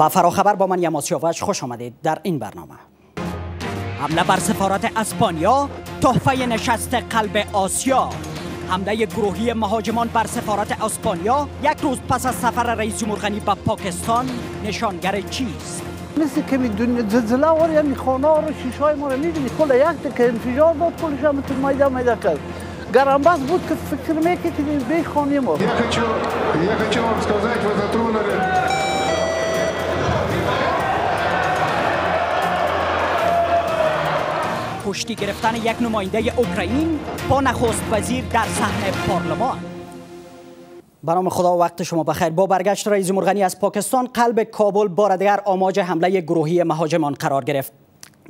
با فراخبر با من یماس یاوش خوش آمدید در این برنامه حمله بر سفارت اسپانیا تحفه نشست قلب آسیا حمله گروهی مهاجمان بر سفارت اسپانیا یک روز پس از سفر رئیس جمهور غنی به پاکستان نشانگر چیست مثل که میدونی زلزله رو یعنی خانه ها رو شیش های ما رو میدونی کل یک که انفجار داد کلش هم تو مایده مایده کرد گرانباز بود که فکر میکرد که به خانه ما کشتی گرفتن یک نماینده اوکراین با نخست وزیر در صحنه پارلمان برام خدا و وقت شما بخیر با برگشت رئیس مرغنی از پاکستان قلب کابل بار دیگر آماج حمله گروهی مهاجمان قرار گرفت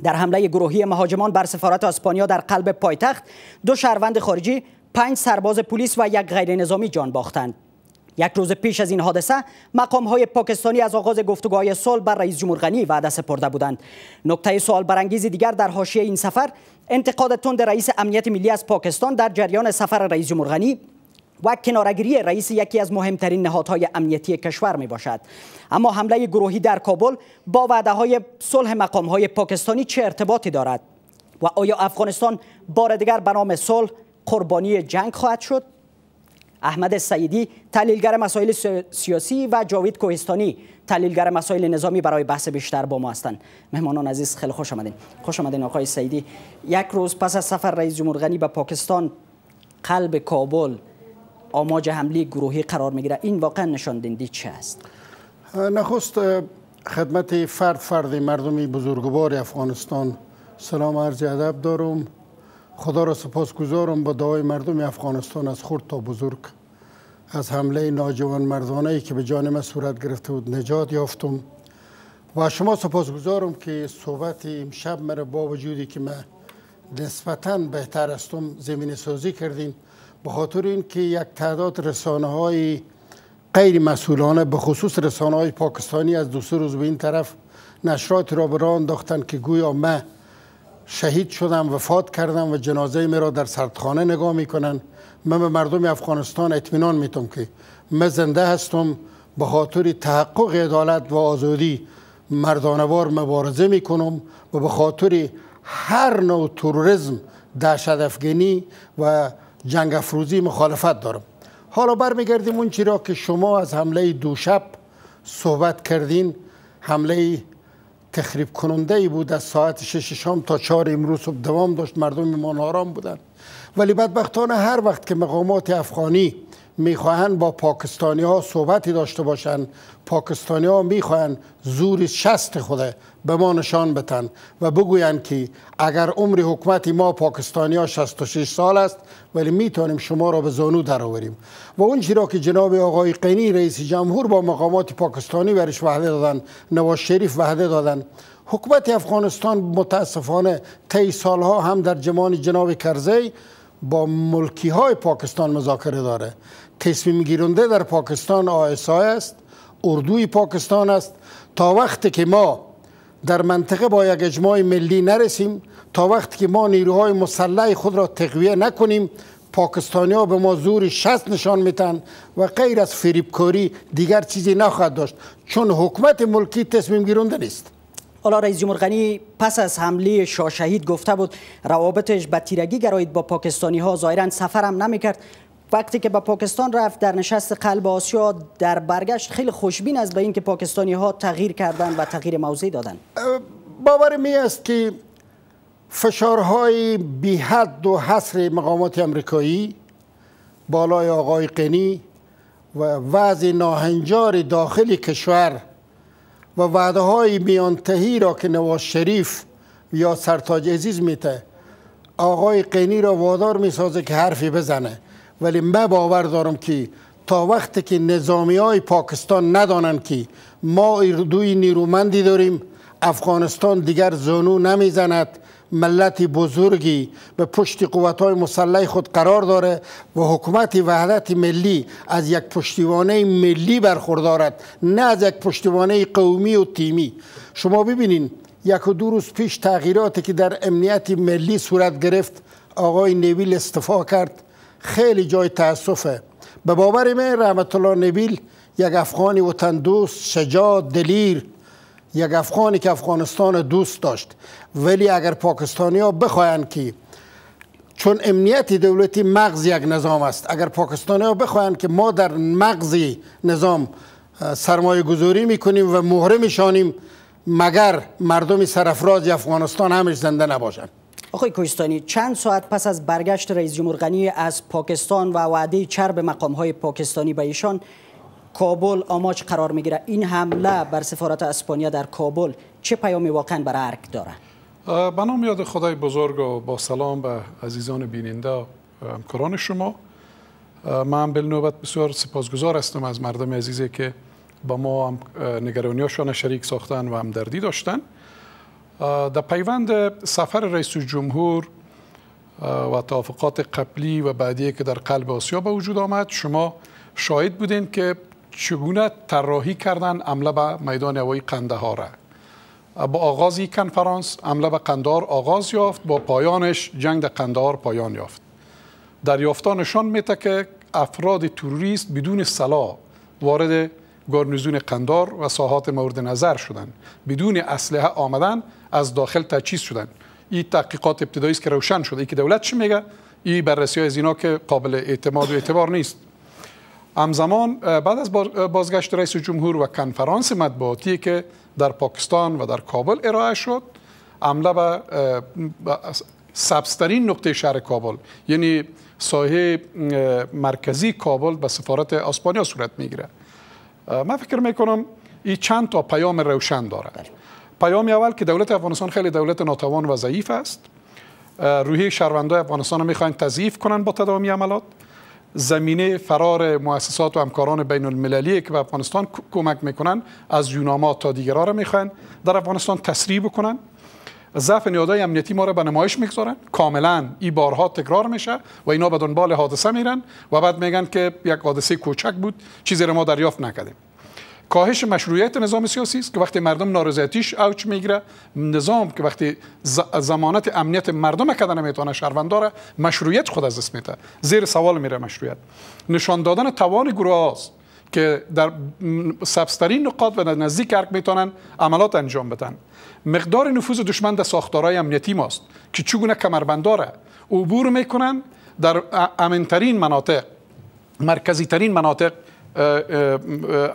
در حمله گروهی مهاجمان بر سفارت اسپانیا در قلب پایتخت دو شهروند خارجی پنج سرباز پلیس و یک غیر نظامی جان باختند یک روز پیش از این حادثه مقام های پاکستانی از آغاز گفتگوهای صلح بر رئیس جمهور غنی وعده سپرده بودند نکته سوال برانگیز دیگر در حاشیه این سفر انتقاد تند رئیس امنیت ملی از پاکستان در جریان سفر رئیس جمهور غنی و کنارگیری رئیس یکی از مهمترین نهادهای امنیتی کشور می باشد اما حمله گروهی در کابل با وعده های صلح مقام های پاکستانی چه ارتباطی دارد و آیا افغانستان بار دیگر به نام صلح قربانی جنگ خواهد شد احمد سعیدی تحلیلگر مسائل سیاسی و جاوید کوهستانی تحلیلگر مسائل نظامی برای بحث بیشتر با ما هستند مهمانان عزیز خیلی خوش آمدین خوش آمدین آقای سعیدی یک روز پس از سفر رئیس جمهور غنی به پاکستان قلب کابل آماج حمله گروهی قرار میگیره این واقعا نشان دهنده چی است نخست خدمت فرد فرد مردمی بزرگوار افغانستان سلام عرض ادب دارم خدا را سپاسگزارم با دعای مردم افغانستان از خرد تا بزرگ از حمله ناجوان مردانه ای که به جان من صورت گرفته بود نجات یافتم و شما گذارم که صحبت امشب مرا با وجودی که من نسبتا بهتر هستم زمین سازی کردین به خاطر که یک تعداد رسانه های غیر مسئولانه به خصوص رسانه های پاکستانی از دو سه روز به این طرف نشرات را به راه انداختن که گویا شهید شدم وفات کردم و جنازه ای را در سردخانه نگاه میکنن. من به مردم افغانستان اطمینان میتم که من زنده هستم به خاطر تحقق عدالت و آزادی مردانوار مبارزه میکنم و به خاطر هر نوع تروریسم دهشت افغانی و جنگ افروزی مخالفت دارم حالا برمیگردیم اون چی را که شما از حمله شب صحبت کردین حمله تخریب کننده ای بود از ساعت شش شام تا چهار امروز صبح دوام داشت مردم ما آرام بودند ولی بدبختانه هر وقت که مقامات افغانی میخواهند با پاکستانی ها صحبتی داشته باشند پاکستانی ها میخواهند زور شست خوده به ما نشان بتن و بگویند که اگر عمر حکومت ما پاکستانی ها 66 سال است ولی میتونیم شما را به زانو درآوریم و اون را که جناب آقای قینی رئیس جمهور با مقامات پاکستانی برش وحده دادن نواز شریف وحده دادن حکومت افغانستان متاسفانه طی سالها هم در جمان جناب کرزی با ملکی های پاکستان مذاکره داره تصمیم گیرنده در پاکستان آسای است اردوی پاکستان است تا وقتی که ما در منطقه با یک اجماع ملی نرسیم تا وقتی که ما نیروهای مسلح خود را تقویه نکنیم پاکستانی ها به ما زور شست نشان میتن و غیر از فریبکاری دیگر چیزی نخواهد داشت چون حکومت ملکی تصمیم گیرنده نیست حالا رئیس جمهور غنی پس از حمله شاه شهید گفته بود روابطش به تیرگی گراید با پاکستانی ها ظاهرا سفرم نمیکرد وقتی که به پاکستان رفت در نشست قلب آسیا در برگشت خیلی خوشبین است به اینکه پاکستانی ها تغییر کردند و تغییر موضعی دادن باور می است که فشارهای بی حد و حصر مقامات امریکایی بالای آقای قنی و وضع ناهنجار داخل کشور و وعده های میانتهی را که نواز شریف یا سرتاج عزیز میته آقای قنی را وادار میسازه که حرفی بزنه ولی من باور دارم که تا وقتی که نظامی های پاکستان ندانند که ما اردوی نیرومندی داریم افغانستان دیگر زانو نمیزند ملت بزرگی به پشت قوت های مسلح خود قرار داره و حکومت وحدت ملی از یک پشتیوانه ملی برخوردارد نه از یک پشتیوانه قومی و تیمی شما ببینین یک و دو روز پیش تغییراتی که در امنیت ملی صورت گرفت آقای نویل استفا کرد خیلی جای تاسفه به باور می رحمت الله نبیل یک افغانی وطن دوست شجاع دلیر یک افغانی که افغانستان دوست داشت ولی اگر پاکستانی ها بخواین که چون امنیت دولتی مغز یک نظام است اگر پاکستانی ها بخواین که ما در مغز نظام سرمایه گذاری میکنیم و مهره میشانیم مگر مردم سرفراز افغانستان همش زنده نباشند آقای کوهستانی چند ساعت پس از برگشت رئیس جمهور غنی از پاکستان و وعده چرب های پاکستانی به ایشان کابل آماج قرار میگیره این حمله بر سفارت اسپانیا در کابل چه پیامی واقعا برای ارک داره به نام یاد خدای بزرگ و با سلام به عزیزان بیننده و شما من به نوبت بسیار سپاسگزار هستم از مردم عزیزی که با ما هم نگرانیاشان شریک ساختن و همدردی داشتن در پیوند سفر رئیس جمهور و توافقات قبلی و بعدی که در قلب آسیا به وجود آمد شما شاهد بودین که چگونه طراحی کردن عمله به میدان هوایی قندهار با آغاز این کنفرانس عمله به قندهار آغاز یافت با پایانش جنگ در قندهار پایان یافت در یافتانشان میته که افراد توریست بدون سلا وارد گارنیزون قندار و ساحات مورد نظر شدند بدون اسلحه آمدن از داخل تجهیز شدن این تحقیقات ابتدایی است که روشن شده ای که دولت چی میگه این بررسی های از اینا که قابل اعتماد و اعتبار نیست همزمان بعد از بازگشت رئیس جمهور و کنفرانس مطبوعاتی که در پاکستان و در کابل ارائه شد عمله به سبزترین نقطه شهر کابل یعنی سایه مرکزی کابل به سفارت اسپانیا صورت میگیره من فکر میکنم این چند تا پیام روشن داره بله. پیام اول که دولت افغانستان خیلی دولت ناتوان و ضعیف است روحی شهروندان افغانستان رو میخواین تضعیف کنن با تداوم عملات زمینه فرار مؤسسات و همکاران بین المللی که به افغانستان کمک میکنن از یوناما تا دیگرا رو میخواین در افغانستان تسریب بکنن ضعف نیادهای امنیتی ما را به نمایش میگذارن کاملا این بارها تکرار میشه و اینا به دنبال حادثه میرن و بعد میگن که یک حادثه کوچک بود چیزی را ما دریافت نکردیم کاهش مشروعیت نظام سیاسی است که وقتی مردم نارضایتیش اوج میگیره نظام که وقتی زمانت امنیت مردم کدن نمیتونه شهرونداره مشروعیت خود از دست میته زیر سوال میره مشروعیت نشان دادن توان گروه هاست که در سبسترین نقاط و نزدیک ارک میتونن عملات انجام بدن مقدار نفوذ دشمن در ساختارهای امنیتی ماست که چگونه کمربنداره عبور میکنن در امنترین مناطق مرکزی ترین مناطق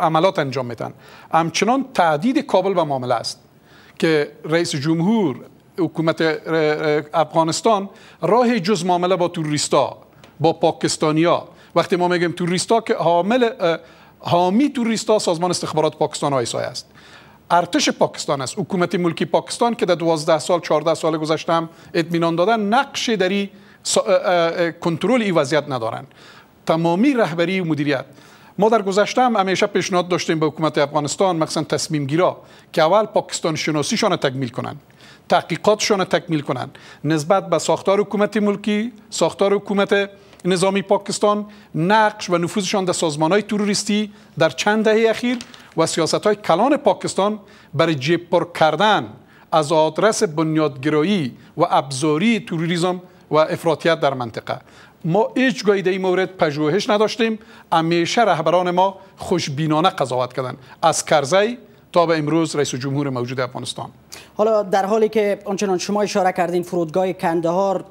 عملات انجام میتن همچنان تعدید کابل و معامله است که رئیس جمهور حکومت افغانستان راه جز معامله با توریستا با پاکستانیا وقتی ما میگیم توریستا که حامل حامی توریستا سازمان استخبارات پاکستان آیسای است ارتش پاکستان است حکومت ملکی پاکستان که در 12 سال 14 سال گذشته هم اطمینان دادن نقش در کنترل این وضعیت ندارن تمامی رهبری و مدیریت ما در گذشته هم همیشه پیشنهاد داشتیم به حکومت افغانستان مخصوصا تصمیم گیرا که اول پاکستان شناسیشان شان تکمیل کنند تحقیقاتشان شان تکمیل کنند نسبت به ساختار حکومت ملکی ساختار حکومت نظامی پاکستان نقش و نفوذشان در سازمان های تروریستی در چند دهه اخیر و سیاست های کلان پاکستان برای جیب کردن از آدرس بنیادگرایی و ابزاری تروریزم و افراطیت در منطقه ما هیچ گاهی در مورد پژوهش نداشتیم همیشه رهبران ما خوشبینانه قضاوت کردند. از کرزی تا به امروز رئیس جمهور موجود افغانستان حالا در حالی که آنچنان شما اشاره کردین فرودگاه کندهار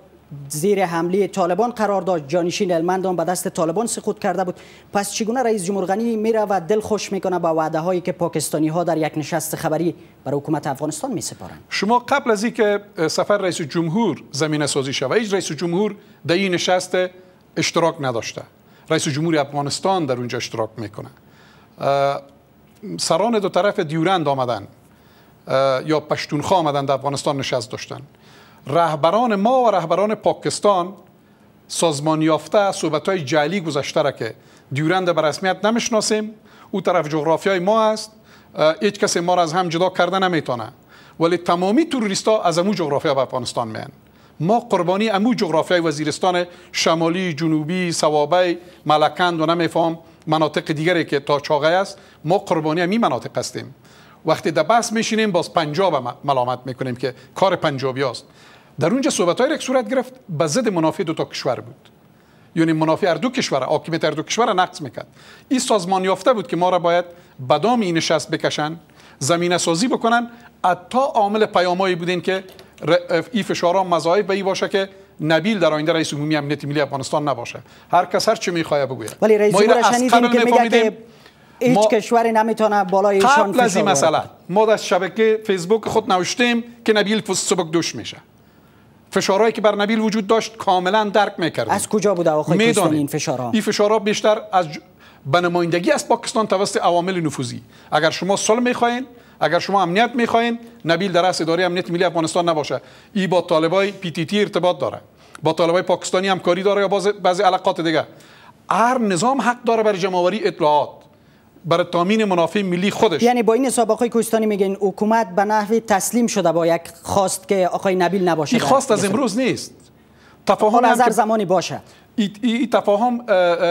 زیر حمله طالبان قرار داشت جانشین المندان به دست طالبان سقوط کرده بود پس چگونه رئیس جمهور غنی میره و دل خوش میکنه با وعده هایی که پاکستانی ها در یک نشست خبری برای حکومت افغانستان می سپارن. شما قبل از اینکه سفر رئیس جمهور زمینه سازی شود هیچ رئیس جمهور در این نشست اشتراک نداشته رئیس جمهور افغانستان در اونجا اشتراک میکنه سران دو طرف دیورند آمدن یا پشتونخوا آمدن در افغانستان نشست داشتن رهبران ما و رهبران پاکستان سازمان یافته صحبت های جعلی گذشته را که دیورند بر رسمیت نمیشناسیم او طرف جغرافی ما است هیچ کسی ما را از هم جدا کرده نمیتونه ولی تمامی توریست ها از امو جغرافی به افغانستان میان ما قربانی امو جغرافی وزیرستان شمالی جنوبی سوابه ملکند و نمیفهم مناطق دیگری که تا چاغه است ما قربانی امی مناطق هستیم وقتی در میشینیم باز پنجاب ملامت میکنیم که کار پنجابی است در اونجا صحبت های صورت گرفت به ضد منافع دو تا کشور بود یعنی منافع هر دو کشور حاکمیت هر دو کشور نقض میکرد این سازمان یافته بود که ما را باید بدام این نشست بکشن زمینه سازی بکنن حتی عامل پیامایی بودین که این فشارها مذاهب به این باشه که نبیل در آینده رئیس عمومی امنیت ملی افغانستان نباشه هر کس هر چی میخواد بگوید ولی رئیس جمهور شنیدیم که میگه که هیچ کشوری نمیتونه بالای ایشان فشار از ما در شبکه فیسبوک خود نوشتیم که نبیل سبک دوش میشه فشارهایی که بر نبیل وجود داشت کاملا درک میکرد از کجا بود آقای این فشارها این فشارها بیشتر از به نمایندگی از پاکستان توسط عوامل نفوذی اگر شما صلح میخواین اگر شما امنیت میخواین نبیل در رأس اداره امنیت ملی افغانستان نباشه ای با طالبای پی تی تی ارتباط داره با طالبای پاکستانی همکاری داره یا بعضی علاقات دیگه هر نظام حق داره برای جمعوری اطلاعات برای تامین منافع ملی خودش یعنی با این حساب آقای کوهستانی میگن حکومت به نحو تسلیم شده با یک خواست که آقای نبیل نباشه این خواست از امروز نیست تفاهم خب، از هر زمانی باشه این تفاهم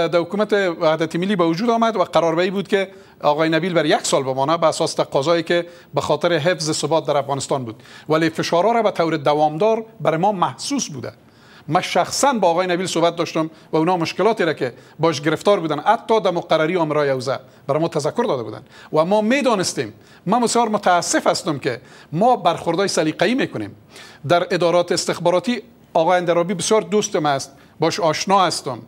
در حکومت وحدت ملی به وجود آمد و قرار بود که آقای نبیل بر یک سال بمانه به اساس تقاضایی که به خاطر حفظ ثبات در افغانستان بود ولی فشارها را به طور دوامدار بر ما محسوس بوده من شخصا با آقای نبیل صحبت داشتم و اونا مشکلاتی را که باش گرفتار بودن حتی در مقرری آمرای اوزه برای ما تذکر داده بودن و ما میدانستیم من بسیار متاسف هستم که ما برخوردهای سلیقه‌ای میکنیم در ادارات استخباراتی آقای اندرابی بسیار دوستم است باش آشنا هستم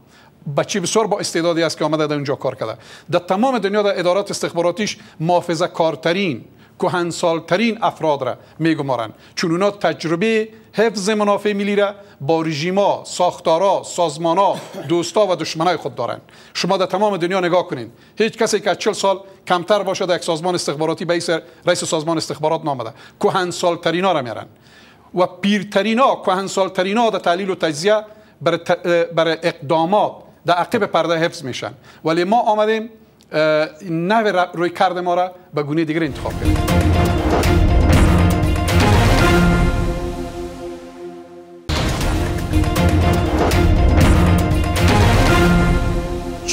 بچه بسیار با استعدادی است که آمده در اونجا کار کرده در تمام دنیا در ادارات استخباراتیش محافظه کارترین کهنسالترین افراد را میگمارند چون اونا تجربه حفظ منافع ملی را با رژیما ساختارا سازمانا دوستا و دشمنای خود دارند شما در تمام دنیا نگاه کنین هیچ کسی که از 40 سال کمتر باشد یک سازمان استخباراتی به رئیس سازمان استخبارات نامده ها را میرن و پیرترینا ها در تحلیل و تجزیه بر اقدامات در عقب پرده حفظ میشن ولی ما آمدیم نو روی کرد ما را به گونه دیگر انتخاب کردیم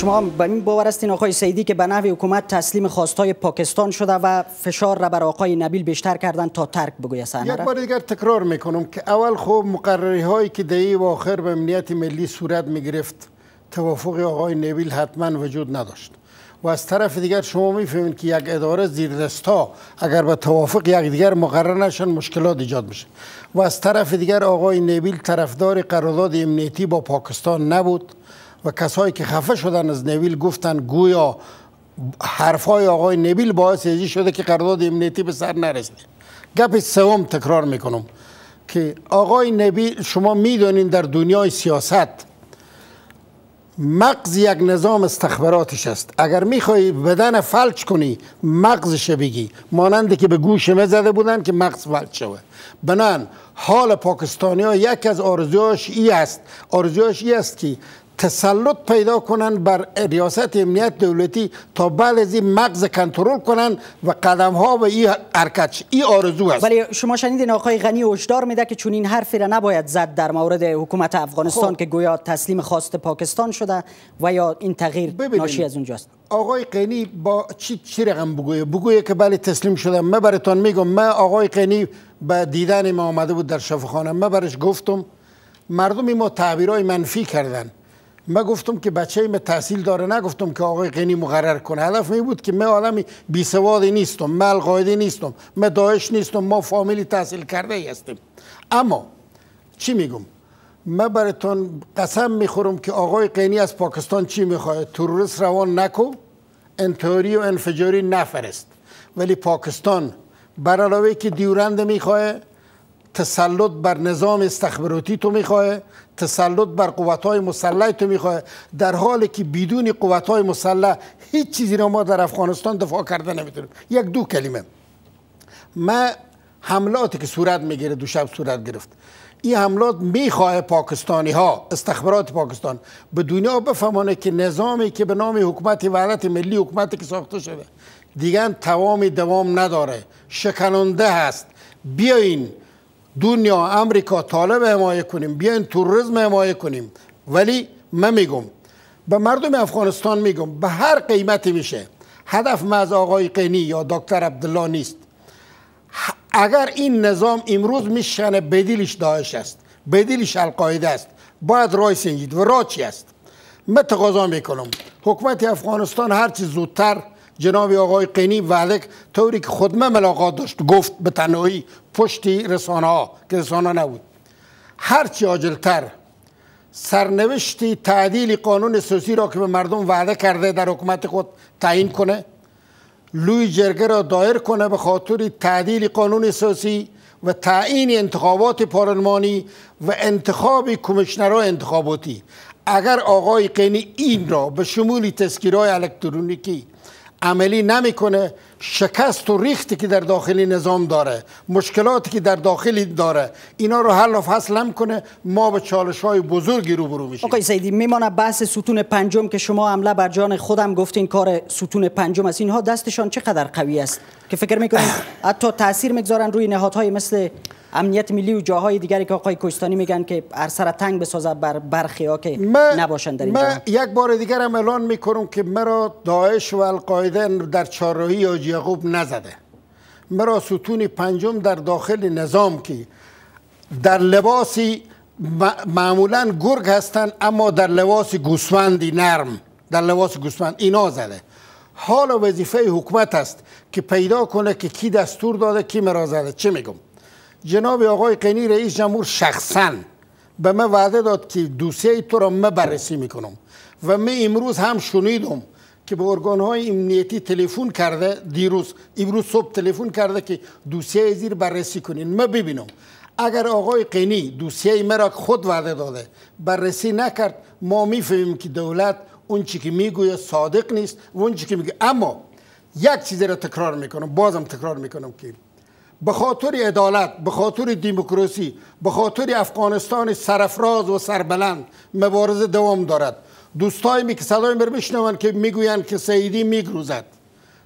شما به این باور هستین آقای سیدی که به نحو حکومت تسلیم خواستای پاکستان شده و فشار را بر آقای نبیل بیشتر کردن تا ترک بگوی سهنه یک بار دیگر تکرار میکنم که اول خوب مقرری هایی که دهی و آخر به امنیت ملی صورت میگرفت توافق آقای نبیل حتما وجود نداشت و از طرف دیگر شما میفهمید که یک اداره زیر دستا اگر به توافق یک دیگر مقرر نشن مشکلات ایجاد میشه و از طرف دیگر آقای نبیل طرفدار قرارداد امنیتی با پاکستان نبود و کسایی که خفه شدن از نویل گفتن گویا حرفای آقای نویل باعث ازی شده که قرارداد امنیتی به سر نرسید گپ سوم تکرار میکنم که آقای نویل شما میدونین در دنیای سیاست مغز یک نظام استخباراتش است اگر میخوای بدن فلج کنی مغزش بگی مانند که به گوش مزده زده بودن که مغز فلج شوه بنان حال پاکستانی یک از آرزوهاش ای است آرزوهاش ای است که تسلط پیدا کنند بر ریاست امنیت دولتی تا بعد از این مغز کنترل کنند و قدم ها و این حرکت این آرزو است ولی شما شنیدین آقای غنی هشدار میده که چون این حرفی را نباید زد در مورد حکومت افغانستان خب. که گویا تسلیم خواست پاکستان شده و یا این تغییر ببینیم. ناشی از اونجاست آقای غنی با چی چی رقم بگویه بگویه که بله تسلیم شده من براتون میگم من آقای قنی به دیدن ما آمده بود در شفاخانه من برش گفتم مردم ما تعبیرای منفی کردن ما گفتم که بچه ایم تحصیل داره نگفتم که آقای غنی مقرر کنه هدف می بود که من آدمی بی نیستم من القاعده نیستم من داعش نیستم ما فامیلی تحصیل کرده ای هستیم اما چی میگم من براتون قسم میخورم که آقای قینی از پاکستان چی میخواد تروریست روان نکو انتحاری و انفجاری نفرست ولی پاکستان برای که دیورند میخواه تسلط بر نظام استخباراتی تو میخواه تسلط بر قوت های مسلح تو میخواه در حالی که بدون قوت های مسلح هیچ چیزی رو ما در افغانستان دفاع کرده نمیتونیم یک دو کلمه ما حملاتی که صورت میگیره دو شب صورت گرفت این حملات میخواه پاکستانی ها استخبارات پاکستان به دنیا بفهمانه که نظامی که به نام حکومت ولایت ملی حکومتی که ساخته شده دیگر توام دوام نداره شکننده هست بیاین دنیا امریکا طالب حمایه کنیم بیاین توریسم حمایه کنیم ولی من میگم به مردم افغانستان میگم به هر قیمتی میشه هدف ما از آقای قینی یا دکتر عبدالله نیست اگر این نظام امروز میشنه بدیلش داعش است بدیلش القاعده است باید رای سنجید و را چی است من تقاضا میکنم حکومت افغانستان هرچی زودتر جناب آقای قینی ولک طوری که خودمه ملاقات داشت گفت به تنهایی پشتی رسانه ها که رسانه نبود هرچی آجلتر سرنوشتی تعدیل قانون سوسی را که به مردم وعده کرده در حکومت خود تعیین کنه لوی جرگه را دایر کنه به خاطر تعدیل قانون سوسی و تعیین انتخابات پارلمانی و انتخاب کمیشنرها انتخاباتی اگر آقای قینی این را به شمول تسکیرهای الکترونیکی عملی نمیکنه شکست و ریختی که در داخلی نظام داره مشکلاتی که در داخلی داره اینا رو حل و فصل هم کنه ما به چالش های بزرگی برو میشیم آقای سیدی میمانه بحث ستون پنجم که شما عمله بر جان خودم گفتین کار ستون پنجم است اینها دستشان چقدر قوی است که فکر میکنید حتی تاثیر میگذارن روی نهادهای مثل امنیت ملی و جاهای دیگری که آقای کوستانی میگن که ارسر تنگ بسازه بر برخی ها که نباشند در اینجا من یک بار دیگر هم اعلان میکنم که مرا داعش و القاعده در چارهی یا یعقوب نزده مرا ستون پنجم در داخل نظام که در لباسی معمولا گرگ هستند اما در لباس گوسفندی نرم در لباس گوسفند اینا زده حالا وظیفه حکمت است که پیدا کنه که کی دستور داده کی مرا زده چه میگم جناب آقای قنی رئیس جمهور شخصا به من وعده داد که دوسیه تو را من بررسی میکنم و من امروز هم شنیدم که به ارگان های امنیتی تلفن کرده دیروز امروز صبح تلفن کرده که دوسیه زیر بررسی کنین من ببینم اگر آقای قینی دوسیه مرا خود وعده داده بررسی نکرد ما میفهمیم که دولت اون چی که صادق نیست و اون چی که میگه اما یک چیز را تکرار میکنم بازم تکرار میکنم که به خاطر عدالت به خاطر دموکراسی به خاطر افغانستان سرفراز و سربلند مبارزه دوام دارد دوستای می که صدای مر میشنوند که میگویند که سیدی میگروزد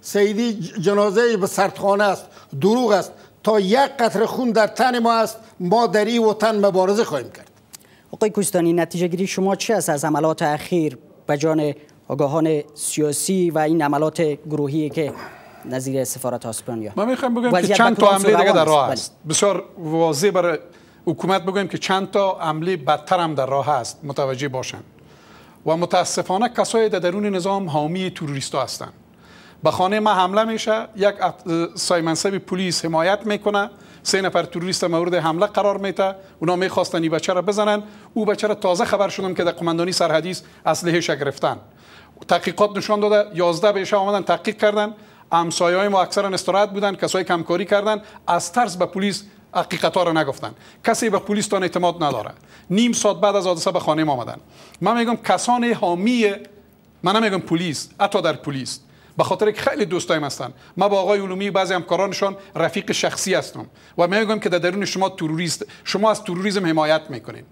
سیدی جنازه به سردخانه است دروغ است تا یک قطر خون در تن ما است ما در این وطن مبارزه خواهیم کرد آقای کوستانی نتیجه گیری شما چی است از عملات اخیر به جان آگاهان سیاسی و این عملات گروهی که نظیر سفارت اسپانیا ما میخوام بگم که چند تا عملی دیگه در راه است بله. بسیار واضح برای حکومت بگویم که چند تا عملی بدتر هم در راه است متوجه باشن و متاسفانه کسایی در درون نظام حامی توریست ها هستند به خانه ما حمله میشه یک سایمنصب پلیس حمایت میکنه سه نفر توریست مورد حمله قرار میته اونا میخواستن این بچه را بزنن او بچه را تازه خبر شدم که در قماندانی سرحدیس گرفتن تحقیقات نشان داده 11 بهش آمدن تحقیق کردن همسایه های ما اکثرا استراحت بودن کسایی کمکاری کردن از ترس به پلیس حقیقت ها را نگفتن کسی به پلیس تان اعتماد نداره نیم ساعت بعد از حادثه به خانه ما آمدن من میگم کسان حامی من نمیگم پلیس حتی در پلیس به خاطر که خیلی دوستایم هستن ما با آقای علومی بعضی همکارانشان رفیق شخصی هستم و میگم که در درون شما تروریست شما از تروریسم حمایت میکنین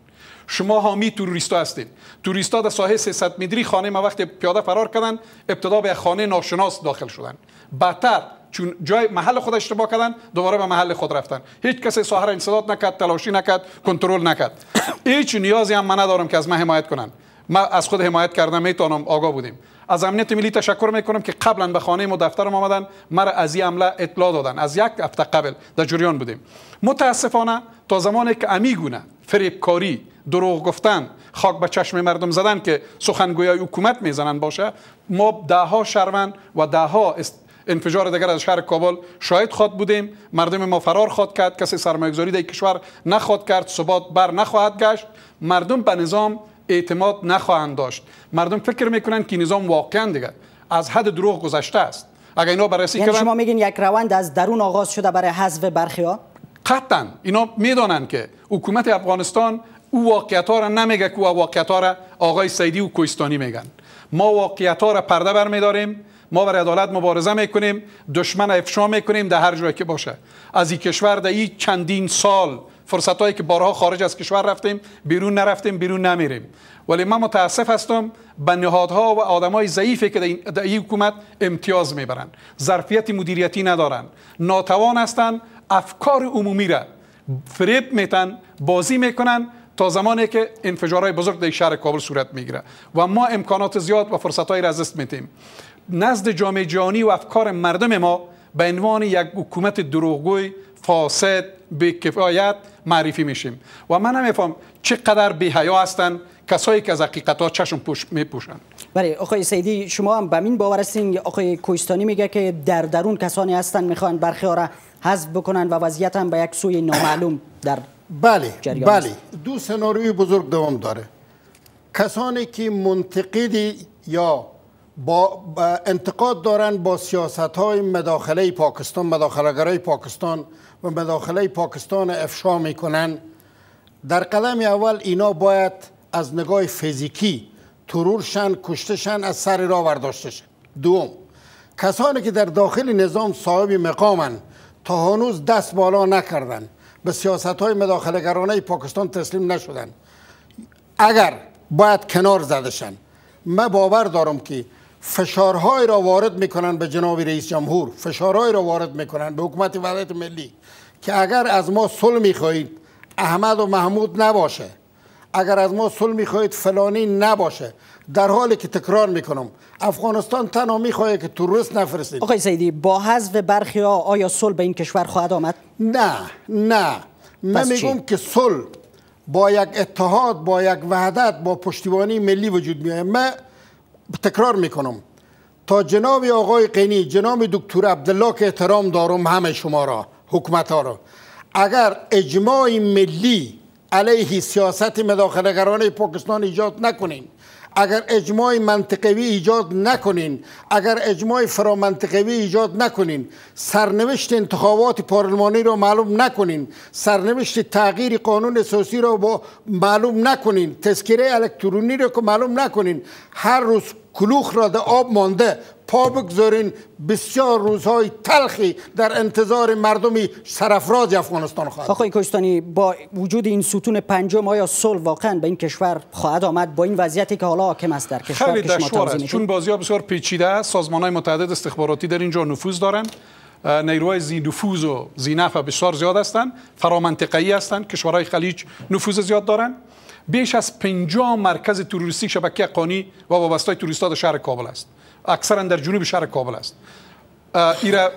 شما حامی توریستا هستید توریستا در ساحه 300 متری خانه ما وقتی پیاده فرار کردن ابتدا به خانه ناشناس داخل شدن بدتر چون جای محل خود اشتباه کردن دوباره به محل خود رفتن هیچ کسی ساحر انصداد نکرد تلاشی نکرد کنترل نکرد هیچ نیازی هم من ندارم که از من حمایت کنن ما از خود حمایت کردن میتونم آگاه بودیم از امنیت ملی تشکر میکنم که قبلا به خانه و دفترم آمدن را از این حمله اطلاع دادن از یک هفته قبل در جریان بودیم متاسفانه تا زمانی که امی گونه فریبکاری دروغ گفتن خاک به چشم مردم زدن که سخنگوی حکومت میزنن باشه ما دهها شهروند و دهها است انفجار دیگر از شهر کابل شاید خواد بودیم مردم ما فرار خواد کرد کسی سرمایه‌گذاری در کشور نخواد کرد ثبات بر نخواهد گشت مردم به نظام اعتماد نخواهند داشت مردم فکر میکنند که نظام واقعا دیگه از حد دروغ گذشته است اگر اینا بررسی یعنی شما میگین یک روند از درون آغاز شده برای حذف برخی ها قطعا اینا میدانند که حکومت افغانستان او واقعیت را نمیگه که او را آقای سیدی و کویستانی میگن ما واقعیت را پرده برمیداریم ما برای عدالت مبارزه میکنیم دشمن افشا میکنیم در هر جایی که باشه از این کشور در این چندین سال فرصت هایی که بارها خارج از کشور رفتیم بیرون نرفتیم بیرون نمیریم ولی من متاسف هستم به نهادها و آدمای ضعیفی که در این حکومت امتیاز میبرند ظرفیت مدیریتی ندارند ناتوان هستند افکار عمومی را فریب میتن بازی میکنن تا زمانی که انفجارهای بزرگ در شهر کابل صورت میگیره و ما امکانات زیاد و فرصت را از دست میتیم نزد جامعه جهانی و افکار مردم ما به عنوان یک حکومت دروغگوی فاسد به معرفی میشیم و من نمیفهم چقدر بی حیا هستن کسایی که از حقیقت چشم پوش می بله آقای سیدی شما هم به این باور هستین آقای کویستانی میگه که در درون کسانی هستن میخوان برخی را حذف بکنن و وضعیت هم به یک سوی نامعلوم در بله بله دو سناریوی بزرگ دوام داره کسانی که منتقدی یا با انتقاد دارن با سیاست های مداخله پاکستان های پاکستان و مداخله پاکستان افشا میکنن در قدم اول اینا باید از نگاه فیزیکی ترورشن کشتشن از سر را شن دوم کسانی که در داخل نظام صاحب مقامن تا هنوز دست بالا نکردن به سیاست های پاکستان تسلیم نشدن اگر باید کنار زدشن من باور دارم که فشارهای را وارد میکنند به جناب رئیس جمهور فشارهای را وارد میکنن به حکومت وحدت ملی که اگر از ما صلح میخواهید احمد و محمود نباشه اگر از ما صلح میخواهید فلانی نباشه در حالی که تکرار میکنم افغانستان تنها میخواهد که تروریست نفرستید آقای زیدی با حذف برخی ها آیا صلح به این کشور خواهد آمد نه نه من میگم که صلح با یک اتحاد با یک وحدت با پشتیبانی ملی وجود میآید تکرار میکنم تا جناب آقای قینی جناب دکتر عبدالله که احترام دارم همه شما را حکومت ها را اگر اجماع ملی علیه سیاست مداخلهگران پاکستان ایجاد نکنیم اگر اجماع منطقوی ایجاد نکنین اگر اجماع فرامنطقوی ایجاد نکنین سرنوشت انتخابات پارلمانی را معلوم نکنین سرنوشت تغییر قانون اساسی را با معلوم نکنین تذکیره الکترونی را معلوم نکنین هر روز کلوخ را در آب مانده پا بگذارین بسیار روزهای تلخی در انتظار مردمی سرفراز افغانستان خواهد آقای کوشتانی با وجود این ستون پنجم آیا صلح واقعا به این کشور خواهد آمد با این وضعیتی که حالا حاکم است در کشور خیلی دشوار است چون بازی بسیار پیچیده است سازمان های متعدد استخباراتی در اینجا نفوذ دارند نیروهای زی نفوذ و زی نفع بسیار زیاد هستند ای هستند کشورهای خلیج نفوذ زیاد دارند بیش از 50 مرکز توریستی شبکه قانی و وابستای در شهر کابل است اکثرا در جنوب شهر کابل است ایرا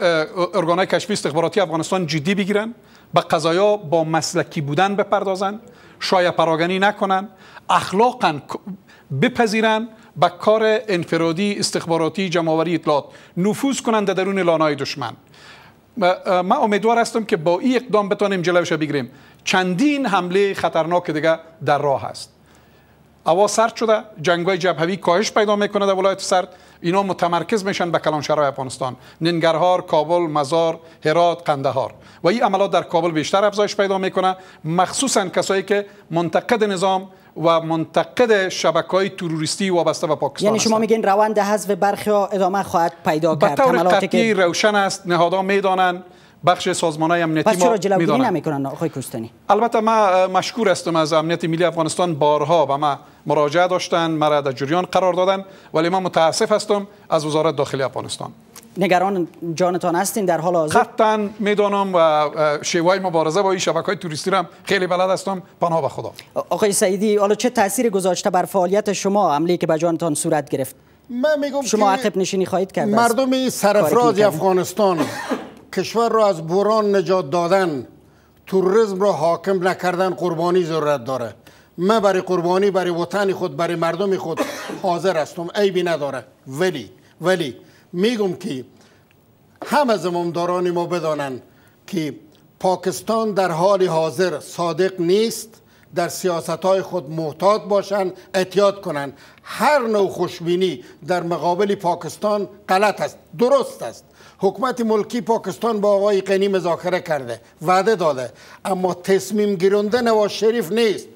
ارگانهای کشفی استخباراتی افغانستان جدی بگیرن به قضایا با مسلکی بودن بپردازن شایع پراگنی نکنن اخلاقا بپذیرن با کار انفرادی استخباراتی جماوری اطلاعات نفوذ کنند در درون لانای دشمن ما امیدوار هستم که با این اقدام بتانیم جلوش بگیریم چندین حمله خطرناک دیگه در راه است هوا سرد شده جنگ‌های جبهوی کاهش پیدا میکنه در ولایت سرد اینا متمرکز میشن به کلانشهرهای افغانستان ننگرهار کابل مزار هرات قندهار و این عملات در کابل بیشتر افزایش پیدا میکنه مخصوصا کسایی که منتقد نظام و منتقد شبکه های تروریستی وابسته به پاکستان یعنی شما میگین روند حذف برخی ادامه خواهد پیدا کرد به طور روشن است نهادها میدانند بخش سازمان های امنیتی ما نمیکنن آقای کوستانی البته ما مشکور هستم از امنیت ملی افغانستان بارها و ما مراجعه داشتن مرا در جریان قرار دادن ولی من متاسف هستم از وزارت داخلی افغانستان نگران جانتان هستین در حال حاضر قطعا میدانم و شیوه مبارزه با این شبکه های توریستی هم خیلی بلد هستم پناه به خدا آقای سعیدی حالا چه تاثیر گذاشته بر فعالیت شما عملی که به جانتان صورت گرفت من میگم شما عقب نشینی خواهید کرد مردم سرفراز افغانستان کشور را از بوران نجات دادن توریسم را حاکم نکردن قربانی ضرورت داره من برای قربانی برای وطن خود برای مردم خود حاضر هستم عیبی نداره ولی ولی میگم که همه زمامداران ما بدانن که پاکستان در حال حاضر صادق نیست در سیاست های خود محتاط باشن اتیاد کنند هر نوع خوشبینی در مقابل پاکستان غلط است درست است حکومت ملکی پاکستان با آقای قینی مذاکره کرده وعده داده اما تصمیم گیرنده نواز شریف نیست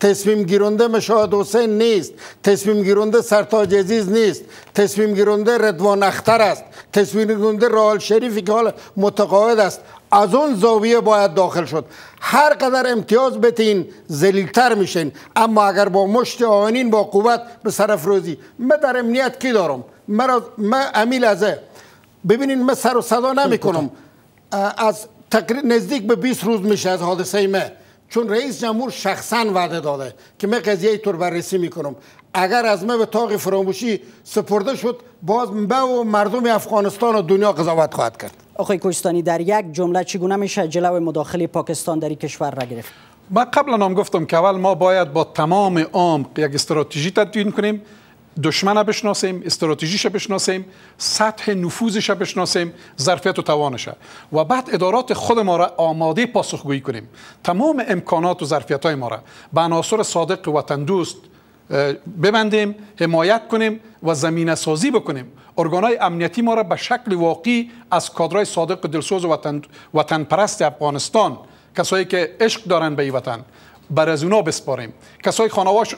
تصمیم گیرنده مشاهد حسین نیست تصمیم گیرنده سرتاج عزیز نیست تصمیم گیرنده ردوان اختر است تصمیم گیرنده راول شریفی که حال متقاعد است از اون زاویه باید داخل شد هر قدر امتیاز بتین زلیلتر میشین اما اگر با مشت آنین با قوت به صرف روزی من در امنیت کی دارم من, امیل ازه ببینین من سر و صدا نمی کنم از تقریب نزدیک به 20 روز میشه از حادثه من چون رئیس جمهور شخصا وعده داده که من قضیه طور بررسی میکنم اگر از من به تاق فراموشی سپرده شد باز به و مردم افغانستان و دنیا قضاوت خواهد کرد آقای کوشتانی در یک جمله چگونه میشه جلو مداخله پاکستان در کشور را گرفت من قبلا هم گفتم که اول ما باید با تمام عمق یک استراتژی تدوین کنیم دشمن بشناسیم استراتژیش بشناسیم سطح نفوذش بشناسیم ظرفیت و توانش و بعد ادارات خود ما را آماده پاسخگویی کنیم تمام امکانات و ظرفیت های ما را به عناصر صادق و وطن دوست ببندیم حمایت کنیم و زمینه سازی بکنیم ارگانهای امنیتی ما را به شکل واقعی از کادرهای صادق و دلسوز و وطن, پرست افغانستان کسایی که عشق دارن به این وطن بر از اونا بسپاریم کسای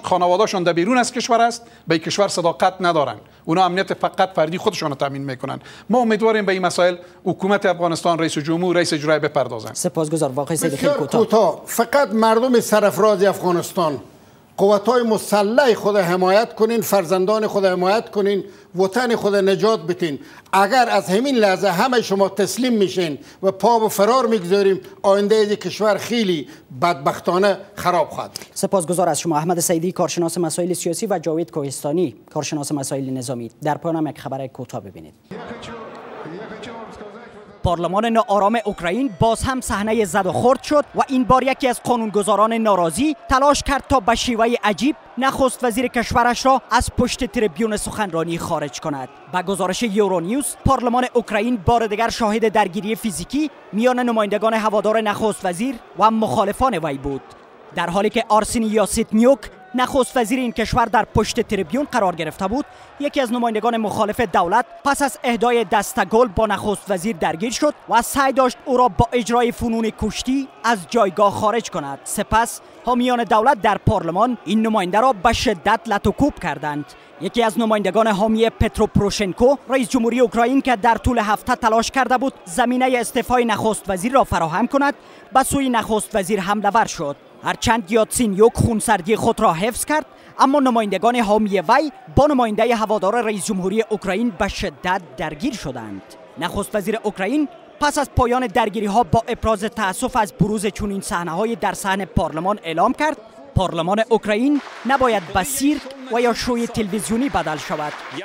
خانواداشون در بیرون از کشور است به کشور صداقت ندارن اونا امنیت فقط فردی خودشان را تامین میکنن ما امیدواریم به این مسائل حکومت افغانستان رئیس جمهور رئیس جرای بپردازن سپاسگزار واقعی خیلی کوتاه فقط مردم سرفراز افغانستان قوت های مسلح خود حمایت کنین فرزندان خود حمایت کنین وطن خود نجات بتین اگر از همین لحظه همه شما تسلیم میشین و پا به فرار میگذاریم آینده ای کشور خیلی بدبختانه خراب خواهد سپاسگزار از شما احمد سیدی کارشناس مسائل سیاسی و جاوید کوهستانی کارشناس مسائل نظامی در پایان یک خبر کوتاه ببینید پارلمان ناآرام اوکراین باز هم صحنه زد و خورد شد و این بار یکی از قانونگذاران ناراضی تلاش کرد تا به شیوه عجیب نخست وزیر کشورش را از پشت تریبیون سخنرانی خارج کند به گزارش یورونیوز پارلمان اوکراین بار دیگر شاهد درگیری فیزیکی میان نمایندگان هوادار نخست وزیر و مخالفان وی بود در حالی که آرسینی یاسیتنیوک نخست وزیر این کشور در پشت تریبیون قرار گرفته بود یکی از نمایندگان مخالف دولت پس از اهدای دستگل با نخست وزیر درگیر شد و سعی داشت او را با اجرای فنون کشتی از جایگاه خارج کند سپس حامیان دولت در پارلمان این نماینده را به شدت لتوکوب کردند یکی از نمایندگان حامی پترو پروشنکو رئیس جمهوری اوکراین که در طول هفته تلاش کرده بود زمینه استعفای نخست وزیر را فراهم کند به سوی نخست وزیر حمله ور شد هرچند یادسین یک خونسردی خود را حفظ کرد اما نمایندگان حامی وی با نماینده هوادار رئیس جمهوری اوکراین به شدت درگیر شدند نخست وزیر اوکراین پس از پایان درگیری ها با ابراز تاسف از بروز چنین صحنه های در صحن پارلمان اعلام کرد پارلمان اوکراین نباید به سیرک و یا شوی تلویزیونی بدل شود